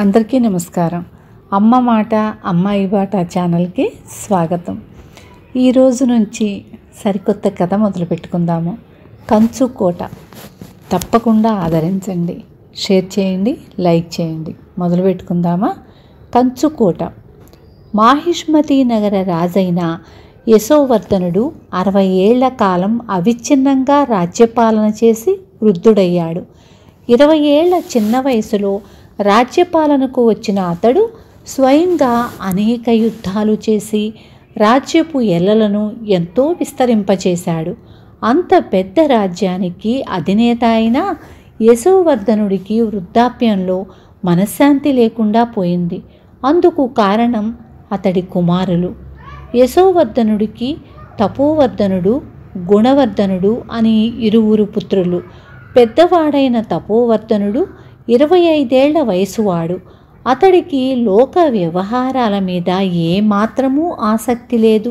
అందరికీ నమస్కారం అమ్మ మాట అమ్మాయి బాట ఛానల్కి స్వాగతం ఈరోజు నుంచి సరికొత్త కథ మొదలు పెట్టుకుందాము కంచు కోట తప్పకుండా ఆదరించండి షేర్ చేయండి లైక్ చేయండి మొదలు పెట్టుకుందామా కంచు కోట మాహిష్మతి నగర రాజైన యశోవర్ధనుడు అరవై ఏళ్ల కాలం అవిచ్ఛిన్నంగా రాజ్యపాలన చేసి వృద్ధుడయ్యాడు ఇరవై ఏళ్ల చిన్న వయసులో రాజ్యపాలనకు వచ్చిన అతడు స్వయంగా అనేక యుద్ధాలు చేసి రాజ్యపు ఎల్లలను ఎంతో విస్తరింపచేశాడు అంత పెద్ద రాజ్యానికి అధినేత అయిన యశోవర్ధనుడికి వృద్ధాప్యంలో మనశ్శాంతి లేకుండా పోయింది అందుకు కారణం అతడి కుమారులు యశోవర్ధనుడికి తపోవర్ధనుడు గుణవర్ధనుడు అని ఇరువురు పుత్రులు పెద్దవాడైన తపోవర్ధనుడు ఇరవై ఐదేళ్ల వయసువాడు అతడికి లోక వ్యవహారాల మీద ఏమాత్రమూ ఆసక్తి లేదు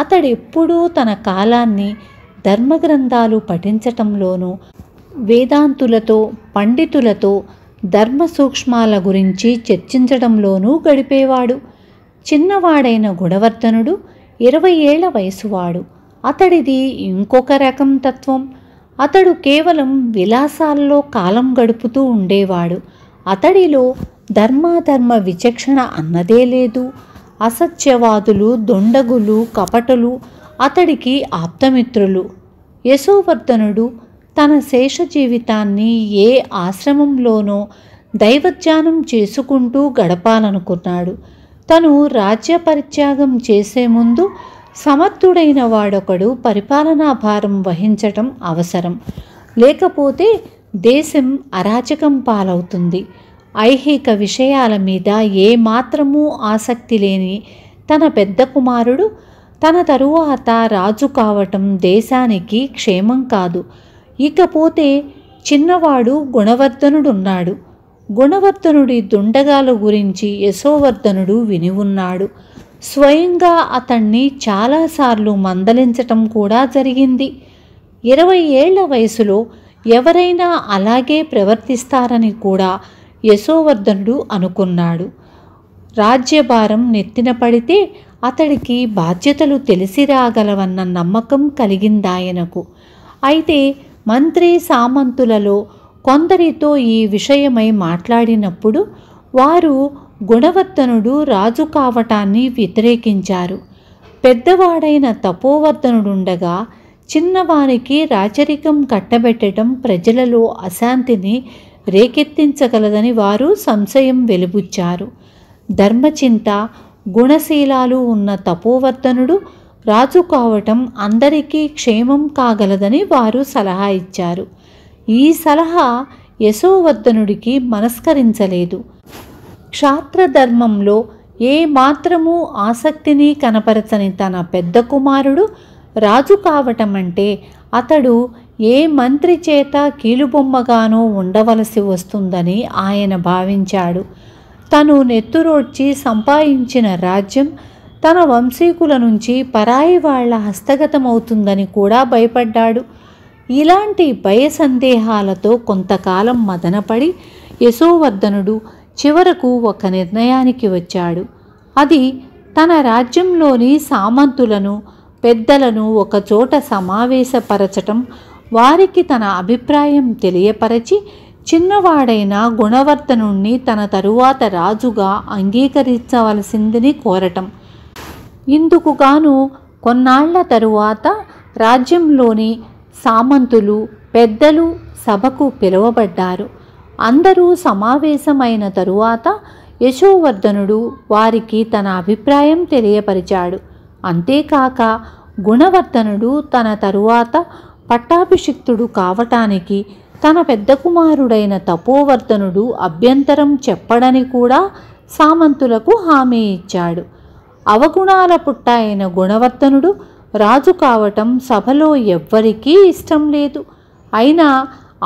అతడెప్పుడూ తన కాలాన్ని ధర్మగ్రంథాలు పఠించటంలోనూ వేదాంతులతో పండితులతో ధర్మ సూక్ష్మాల గురించి చర్చించడంలోనూ గడిపేవాడు చిన్నవాడైన గుణవర్ధనుడు ఇరవై ఏళ్ల వయసువాడు అతడిది ఇంకొక రకం తత్వం అతడు కేవలం విలాసాల్లో కాలం గడుపుతూ ఉండేవాడు అతడిలో ధర్మాధర్మ విచక్షణ అన్నదే లేదు అసత్యవాదులు దొండగులు కపటలు అతడికి ఆప్తమిత్రులు యశోవర్ధనుడు తన శేష జీవితాన్ని ఏ ఆశ్రమంలోనో దైవధ్యానం చేసుకుంటూ గడపాలనుకున్నాడు తను రాజ్య పరిత్యాగం చేసే ముందు సమర్థుడైన వాడొకడు పరిపాలనా భారం వహించటం అవసరం లేకపోతే దేశం అరాచకం పాలవుతుంది ఐహిక విషయాల మీద ఏమాత్రమూ ఆసక్తి లేని తన పెద్ద కుమారుడు తన తరువాత రాజు కావటం దేశానికి క్షేమం కాదు ఇకపోతే చిన్నవాడు గుణవర్ధనుడున్నాడు గుణవర్ధనుడి దుండగాల గురించి యశోవర్ధనుడు విని ఉన్నాడు స్వయంగా అతణ్ణి చాలాసార్లు మందలించటం కూడా జరిగింది ఇరవై ఏళ్ల వయసులో ఎవరైనా అలాగే ప్రవర్తిస్తారని కూడా యశోవర్ధనుడు అనుకున్నాడు రాజ్యభారం నెత్తిన పడితే అతడికి బాధ్యతలు తెలిసి రాగలవన్న నమ్మకం కలిగిందాయనకు అయితే మంత్రి సామంతులలో కొందరితో ఈ విషయమై మాట్లాడినప్పుడు వారు గుణవర్ధనుడు రాజు కావటాన్ని వ్యతిరేకించారు పెద్దవాడైన తపోవర్ధనుడుండగా చిన్నవానికి రాచరికం కట్టబెట్టడం ప్రజలలో అశాంతిని రేకెత్తించగలదని వారు సంశయం వెలుబుచ్చారు ధర్మచింత గుణశీలాలు ఉన్న తపోవర్ధనుడు రాజు కావటం అందరికీ క్షేమం కాగలదని వారు సలహా ఇచ్చారు ఈ సలహా యశోవర్ధనుడికి మనస్కరించలేదు క్షాత్రధర్మంలో ఏ మాత్రము ఆసక్తిని కనపరచని తన పెద్ద కుమారుడు రాజు కావటం అంటే అతడు ఏ మంత్రి చేత కీలుబొమ్మగానో ఉండవలసి వస్తుందని ఆయన భావించాడు తను నెత్తురోడ్చి సంపాదించిన రాజ్యం తన వంశీకుల నుంచి పరాయి వాళ్ల హస్తగతమవుతుందని కూడా భయపడ్డాడు ఇలాంటి భయ సందేహాలతో కొంతకాలం మదనపడి యశోవర్ధనుడు చివరకు ఒక నిర్ణయానికి వచ్చాడు అది తన రాజ్యంలోని సామంతులను పెద్దలను ఒకచోట సమావేశపరచటం వారికి తన అభిప్రాయం తెలియపరచి చిన్నవాడైన గుణవర్ధనుణ్ణి తన తరువాత రాజుగా అంగీకరించవలసిందని కోరటం ఇందుకుగాను కొన్నాళ్ల తరువాత రాజ్యంలోని సామంతులు పెద్దలు సభకు పిలువబడ్డారు అందరూ సమావేశమైన తరువాత యశోవర్ధనుడు వారికి తన అభిప్రాయం తెలియపరిచాడు అంతేకాక గుణవర్ధనుడు తన తరువాత పట్టాభిషిక్తుడు కావటానికి తన పెద్ద కుమారుడైన తపోవర్ధనుడు అభ్యంతరం చెప్పడని కూడా సామంతులకు హామీ ఇచ్చాడు అవగుణాల పుట్ట అయిన గుణవర్ధనుడు రాజు కావటం సభలో ఎవ్వరికీ ఇష్టం లేదు అయినా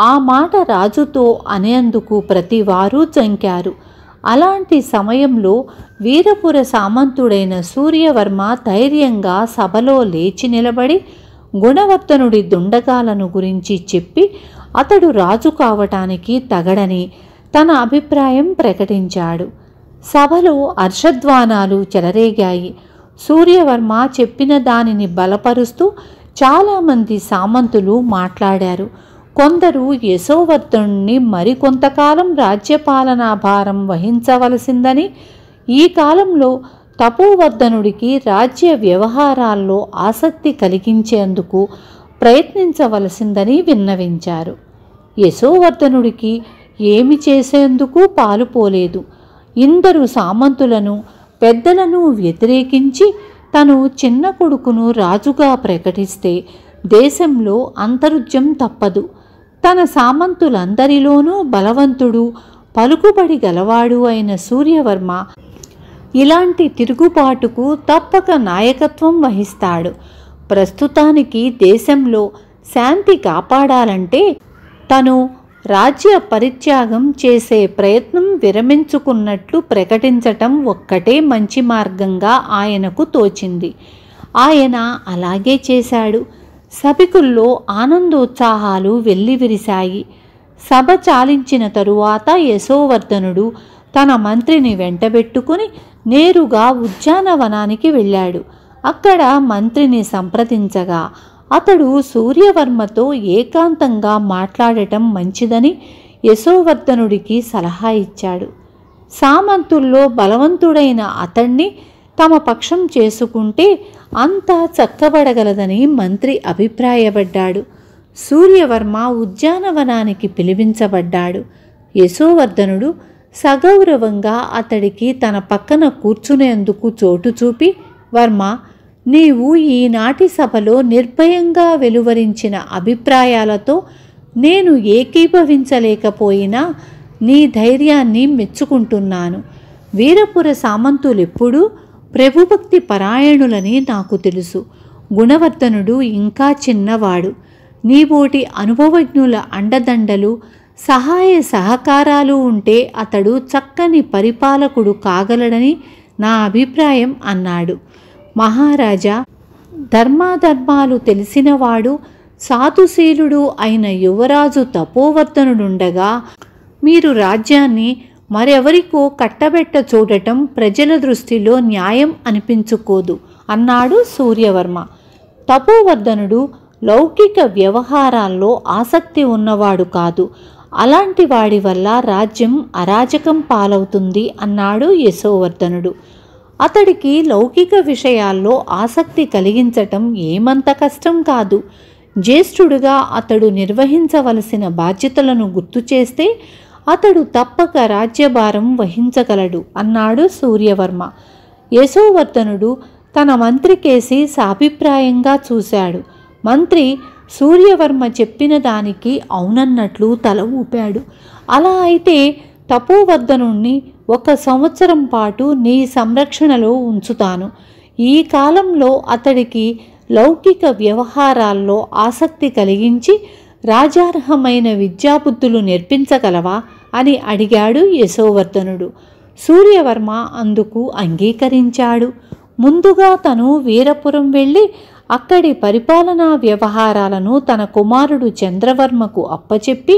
ఆ మాట రాజుతో అనేందుకు ప్రతి వారు చంకారు అలాంటి సమయంలో వీరపుర సామంతుడైన సూర్యవర్మ ధైర్యంగా సభలో లేచి నిలబడి గుణవర్తనుడి దుండగాలను గురించి చెప్పి అతడు రాజు కావటానికి తగడని తన అభిప్రాయం ప్రకటించాడు సభలో హర్షధ్వానాలు చెలరేగాయి సూర్యవర్మ చెప్పిన దానిని బలపరుస్తూ చాలామంది సామంతులు మాట్లాడారు కొందరు యశోవర్ధనుడిని మరికొంతకాలం భారం వహించవలసిందని ఈ కాలంలో తపోవర్ధనుడికి రాజ్య వ్యవహారాల్లో ఆసక్తి కలిగించేందుకు ప్రయత్నించవలసిందని విన్నవించారు యశోవర్ధనుడికి ఏమి చేసేందుకు పాలుపోలేదు ఇందరు సామంతులను పెద్దలను వ్యతిరేకించి తను చిన్న కొడుకును రాజుగా ప్రకటిస్తే దేశంలో అంతరుజ్యం తప్పదు తన సామంతులందరిలోనూ బలవంతుడు పలుకుబడి గలవాడు అయిన సూర్యవర్మ ఇలాంటి తిరుగుబాటుకు తప్పక నాయకత్వం వహిస్తాడు ప్రస్తుతానికి దేశంలో శాంతి కాపాడాలంటే తను రాజ్య పరిత్యాగం చేసే ప్రయత్నం విరమించుకున్నట్లు ప్రకటించటం ఒక్కటే మంచి మార్గంగా ఆయనకు తోచింది ఆయన అలాగే చేశాడు సభికుల్లో ఆనందోత్సాహాలు వెల్లివిరిశాయి సభ చాలించిన తరువాత యశోవర్ధనుడు తన మంత్రిని వెంటబెట్టుకుని నేరుగా ఉద్యానవనానికి వెళ్ళాడు అక్కడ మంత్రిని సంప్రదించగా అతడు సూర్యవర్మతో ఏకాంతంగా మాట్లాడటం మంచిదని యశోవర్ధనుడికి సలహా ఇచ్చాడు సామంతుల్లో బలవంతుడైన అతణ్ణి తమ పక్షం చేసుకుంటే అంతా చక్కబడగలదని మంత్రి అభిప్రాయపడ్డాడు సూర్యవర్మ ఉద్యానవనానికి పిలిపించబడ్డాడు యశోవర్ధనుడు సగౌరవంగా అతడికి తన పక్కన కూర్చునేందుకు చోటు చూపి వర్మ నీవు ఈనాటి సభలో నిర్భయంగా వెలువరించిన అభిప్రాయాలతో నేను ఏకీభవించలేకపోయినా నీ ధైర్యాన్ని మెచ్చుకుంటున్నాను వీరపుర సామంతులెప్పుడూ ప్రభుభక్తి పరాయణులని నాకు తెలుసు గుణవర్ధనుడు ఇంకా చిన్నవాడు నీవోటి అనుభవజ్ఞుల అండదండలు సహాయ సహకారాలు ఉంటే అతడు చక్కని పరిపాలకుడు కాగలడని నా అభిప్రాయం అన్నాడు మహారాజా ధర్మాధర్మాలు తెలిసినవాడు సాధుశీలుడు అయిన యువరాజు తపోవర్ధనుడుండగా మీరు రాజ్యాన్ని మరెవరికో కట్టబెట్ట చూడటం ప్రజల దృష్టిలో న్యాయం అనిపించుకోదు అన్నాడు సూర్యవర్మ తపోవర్ధనుడు లౌకిక వ్యవహారాల్లో ఆసక్తి ఉన్నవాడు కాదు అలాంటి వాడి వల్ల రాజ్యం అరాజకం పాలవుతుంది అన్నాడు యశోవర్ధనుడు అతడికి లౌకిక విషయాల్లో ఆసక్తి కలిగించటం ఏమంత కష్టం కాదు జ్యేష్ఠుడుగా అతడు నిర్వహించవలసిన బాధ్యతలను గుర్తు చేస్తే అతడు తప్పక రాజ్యభారం వహించగలడు అన్నాడు సూర్యవర్మ యశోవర్ధనుడు తన మంత్రి కేసి సాభిప్రాయంగా చూశాడు మంత్రి సూర్యవర్మ చెప్పిన దానికి అవునన్నట్లు తల ఊపాడు అలా అయితే తపు వద్ద నుండి ఒక సంవత్సరం పాటు నీ సంరక్షణలో ఉంచుతాను ఈ కాలంలో అతడికి లౌకిక వ్యవహారాల్లో ఆసక్తి కలిగించి రాజార్హమైన విద్యాబుద్ధులు నేర్పించగలవా అని అడిగాడు యశోవర్ధనుడు సూర్యవర్మ అందుకు అంగీకరించాడు ముందుగా తను వీరపురం వెళ్ళి అక్కడి పరిపాలనా వ్యవహారాలను తన కుమారుడు చంద్రవర్మకు అప్పచెప్పి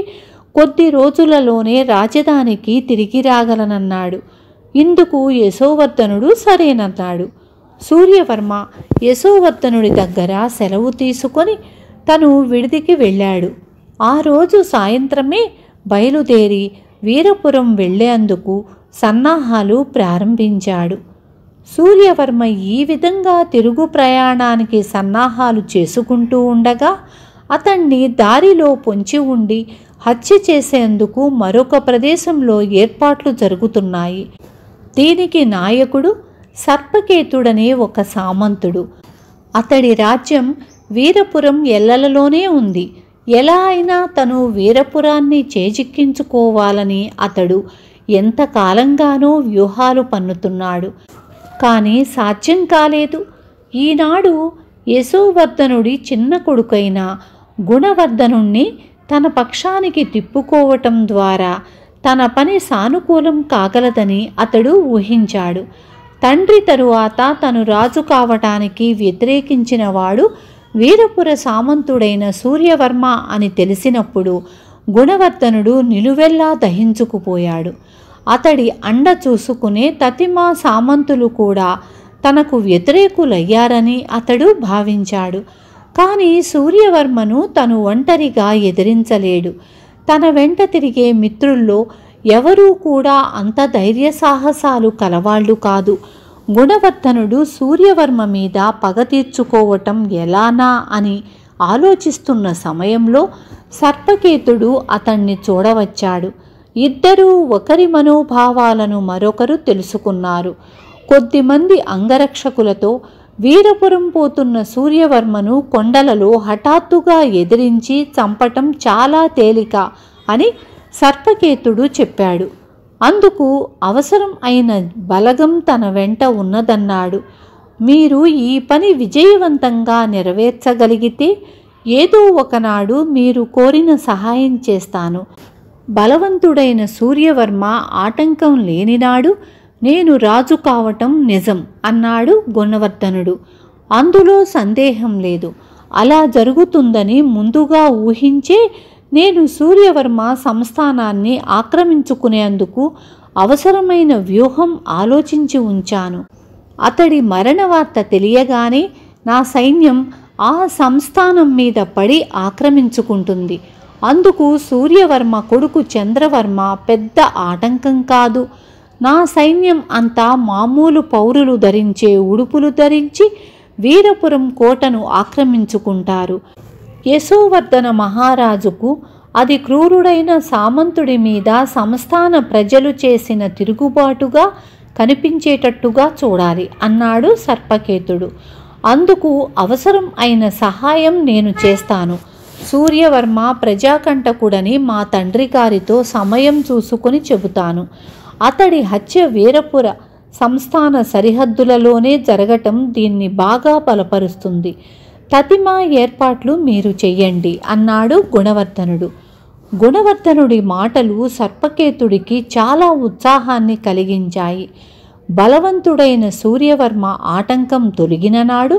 కొద్ది రోజులలోనే రాజధానికి తిరిగి రాగలనన్నాడు ఇందుకు యశోవర్ధనుడు సరేనన్నాడు సూర్యవర్మ యశోవర్ధనుడి దగ్గర సెలవు తీసుకొని తను విడిదికి వెళ్ళాడు ఆ రోజు సాయంత్రమే బయలుదేరి వీరపురం వెళ్ళేందుకు సన్నాహాలు ప్రారంభించాడు సూర్యవర్మ ఈ విధంగా తిరుగు ప్రయాణానికి సన్నాహాలు చేసుకుంటూ ఉండగా అతన్ని దారిలో పొంచి ఉండి హత్య చేసేందుకు మరొక ప్రదేశంలో ఏర్పాట్లు జరుగుతున్నాయి దీనికి నాయకుడు సర్పకేతుడనే ఒక సామంతుడు అతడి రాజ్యం వీరపురం ఎల్లలలోనే ఉంది ఎలా అయినా తను వీరపురాన్ని చేజిక్కించుకోవాలని అతడు ఎంతకాలంగానో వ్యూహాలు పన్నుతున్నాడు కానీ సాధ్యం కాలేదు ఈనాడు యశోవర్ధనుడి చిన్న కొడుకైన గుణవర్ధనుణ్ణి తన పక్షానికి తిప్పుకోవటం ద్వారా తన పని సానుకూలం కాగలదని అతడు ఊహించాడు తండ్రి తరువాత తను రాజు కావటానికి వ్యతిరేకించినవాడు వీరపుర సామంతుడైన సూర్యవర్మ అని తెలిసినప్పుడు గుణవర్ధనుడు నిలువెల్లా దహించుకుపోయాడు అతడి అండ చూసుకునే తతిమా సామంతులు కూడా తనకు వ్యతిరేకులయ్యారని అతడు భావించాడు కానీ సూర్యవర్మను తను ఒంటరిగా ఎదిరించలేడు తన వెంట తిరిగే మిత్రుల్లో ఎవరూ కూడా అంత ధైర్య సాహసాలు కలవాళ్ళు కాదు గుణవర్ధనుడు సూర్యవర్మ మీద పగ తీర్చుకోవటం ఎలానా అని ఆలోచిస్తున్న సమయంలో సర్పకేతుడు అతన్ని చూడవచ్చాడు ఇద్దరూ ఒకరి మనోభావాలను మరొకరు తెలుసుకున్నారు కొద్దిమంది అంగరక్షకులతో వీరపురం పోతున్న సూర్యవర్మను కొండలలో హఠాత్తుగా ఎదిరించి చంపటం చాలా తేలిక అని సర్పకేతుడు చెప్పాడు అందుకు అవసరం అయిన బలగం తన వెంట ఉన్నదన్నాడు మీరు ఈ పని విజయవంతంగా నెరవేర్చగలిగితే ఏదో ఒకనాడు మీరు కోరిన సహాయం చేస్తాను బలవంతుడైన సూర్యవర్మ ఆటంకం లేనినాడు నేను రాజు కావటం నిజం అన్నాడు గుణవర్ధనుడు అందులో సందేహం లేదు అలా జరుగుతుందని ముందుగా ఊహించే నేను సూర్యవర్మ సంస్థానాన్ని ఆక్రమించుకునేందుకు అవసరమైన వ్యూహం ఆలోచించి ఉంచాను అతడి మరణ వార్త తెలియగానే నా సైన్యం ఆ సంస్థానం మీద పడి ఆక్రమించుకుంటుంది అందుకు సూర్యవర్మ కొడుకు చంద్రవర్మ పెద్ద ఆటంకం కాదు నా సైన్యం అంతా మామూలు పౌరులు ధరించే ఉడుపులు ధరించి వీరపురం కోటను ఆక్రమించుకుంటారు యశోవర్ధన మహారాజుకు అది క్రూరుడైన సామంతుడి మీద సంస్థాన ప్రజలు చేసిన తిరుగుబాటుగా కనిపించేటట్టుగా చూడాలి అన్నాడు సర్పకేతుడు అందుకు అవసరం అయిన సహాయం నేను చేస్తాను సూర్యవర్మ ప్రజాకంటకుడని మా తండ్రి గారితో సమయం చూసుకొని చెబుతాను అతడి హత్య వీరపుర సంస్థాన సరిహద్దులలోనే జరగటం దీన్ని బాగా బలపరుస్తుంది తతిమా ఏర్పాట్లు మీరు చెయ్యండి అన్నాడు గుణవర్ధనుడు గుణవర్ధనుడి మాటలు సర్పకేతుడికి చాలా ఉత్సాహాన్ని కలిగించాయి బలవంతుడైన సూర్యవర్మ ఆటంకం తొలగిన నాడు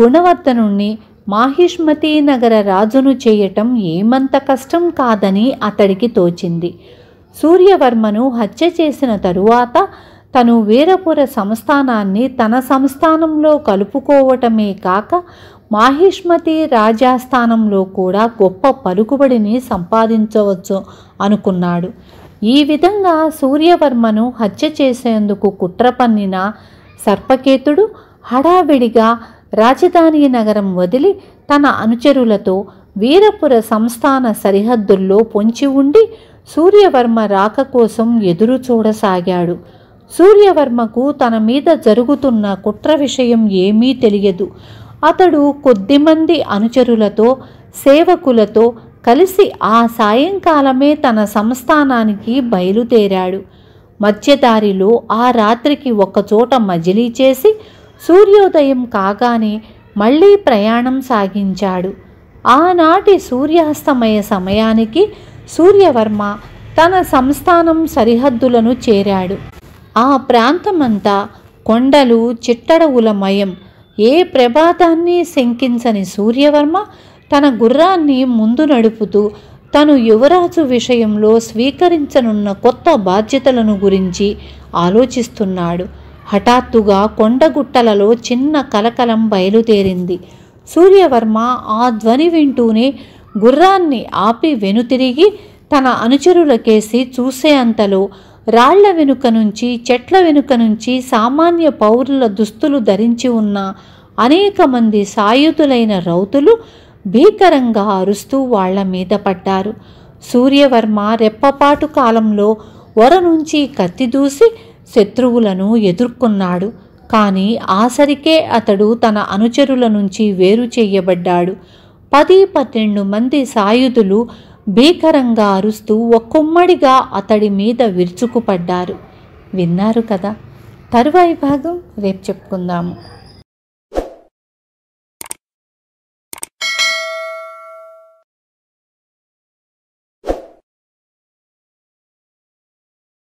గుణవర్ధనుణ్ణి మాహిష్మతి నగర రాజును చేయటం ఏమంత కష్టం కాదని అతడికి తోచింది సూర్యవర్మను హత్య చేసిన తరువాత తను వీరపుర సంస్థానాన్ని తన సంస్థానంలో కలుపుకోవటమే కాక మాహిష్మతి రాజాస్థానంలో కూడా గొప్ప పలుకుబడిని సంపాదించవచ్చు అనుకున్నాడు ఈ విధంగా సూర్యవర్మను హత్య చేసేందుకు కుట్ర పన్నిన సర్పకేతుడు హడావిడిగా రాజధాని నగరం వదిలి తన అనుచరులతో వీరపుర సంస్థాన సరిహద్దుల్లో పొంచి ఉండి సూర్యవర్మ రాక కోసం ఎదురు చూడసాగాడు సూర్యవర్మకు తన మీద జరుగుతున్న కుట్ర విషయం ఏమీ తెలియదు అతడు కొద్దిమంది అనుచరులతో సేవకులతో కలిసి ఆ సాయంకాలమే తన సంస్థానానికి బయలుదేరాడు మధ్యదారిలో ఆ రాత్రికి ఒకచోట మజిలీ చేసి సూర్యోదయం కాగానే మళ్ళీ ప్రయాణం సాగించాడు ఆనాటి సూర్యాస్తమయ సమయానికి సూర్యవర్మ తన సంస్థానం సరిహద్దులను చేరాడు ఆ ప్రాంతమంతా కొండలు చిట్టడవులమయం ఏ ప్రభాతాన్ని శంకించని సూర్యవర్మ తన గుర్రాన్ని ముందు నడుపుతూ తను యువరాజు విషయంలో స్వీకరించనున్న కొత్త బాధ్యతలను గురించి ఆలోచిస్తున్నాడు హఠాత్తుగా కొండగుట్టలలో చిన్న కలకలం బయలుదేరింది సూర్యవర్మ ఆ ధ్వని వింటూనే గుర్రాన్ని ఆపి వెనుతిరిగి తన అనుచరులకేసి చూసేంతలో రాళ్ల వెనుక నుంచి చెట్ల వెనుక నుంచి సామాన్య పౌరుల దుస్తులు ధరించి ఉన్న అనేక మంది సాయుధులైన రౌతులు భీకరంగా అరుస్తూ వాళ్ల మీద పడ్డారు సూర్యవర్మ రెప్పపాటు కాలంలో వర నుంచి కత్తి దూసి శత్రువులను ఎదుర్కొన్నాడు కానీ ఆసరికే అతడు తన అనుచరుల నుంచి వేరు చేయబడ్డాడు పది పన్నెండు మంది సాయుధులు భీకరంగా అరుస్తూ ఒక్కొమ్మడిగా అతడి మీద విరుచుకుపడ్డారు విన్నారు కదా తరువాయి భాగం రేపు చెప్పుకుందాము